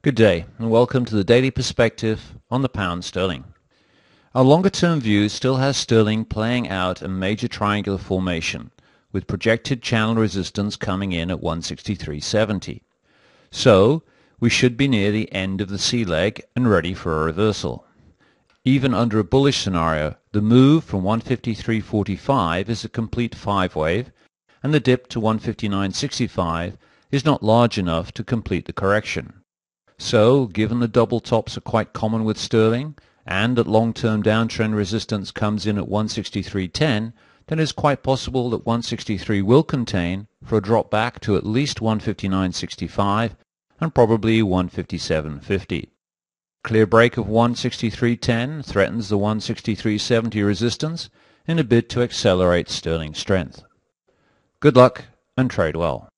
Good day and welcome to the daily perspective on the pound sterling. Our longer term view still has sterling playing out a major triangular formation with projected channel resistance coming in at 163.70. So we should be near the end of the C leg and ready for a reversal. Even under a bullish scenario, the move from 153.45 is a complete five wave and the dip to 159.65 is not large enough to complete the correction. So, given the double tops are quite common with sterling, and that long-term downtrend resistance comes in at 163.10, then it's quite possible that 163 will contain for a drop back to at least 159.65 and probably 157.50. Clear break of 163.10 threatens the 163.70 resistance in a bid to accelerate sterling strength. Good luck and trade well.